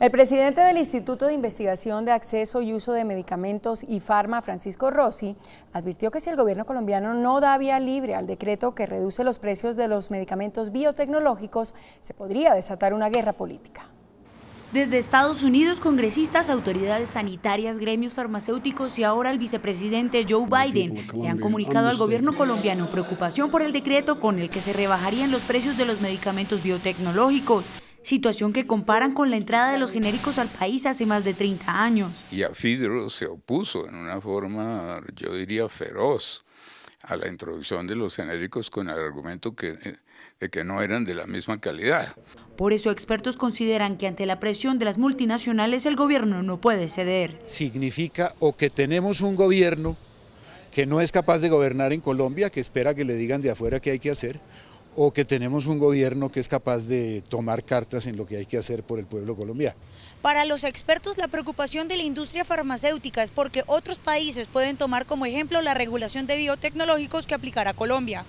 El presidente del Instituto de Investigación de Acceso y Uso de Medicamentos y Farma, Francisco Rossi, advirtió que si el gobierno colombiano no da vía libre al decreto que reduce los precios de los medicamentos biotecnológicos, se podría desatar una guerra política. Desde Estados Unidos, congresistas, autoridades sanitarias, gremios farmacéuticos y ahora el vicepresidente Joe Biden le han comunicado al gobierno colombiano preocupación por el decreto con el que se rebajarían los precios de los medicamentos biotecnológicos situación que comparan con la entrada de los genéricos al país hace más de 30 años. Y Afidro se opuso en una forma, yo diría, feroz a la introducción de los genéricos con el argumento que, eh, de que no eran de la misma calidad. Por eso expertos consideran que ante la presión de las multinacionales el gobierno no puede ceder. Significa o que tenemos un gobierno que no es capaz de gobernar en Colombia, que espera que le digan de afuera qué hay que hacer, o que tenemos un gobierno que es capaz de tomar cartas en lo que hay que hacer por el pueblo colombiano. Para los expertos, la preocupación de la industria farmacéutica es porque otros países pueden tomar como ejemplo la regulación de biotecnológicos que aplicará Colombia.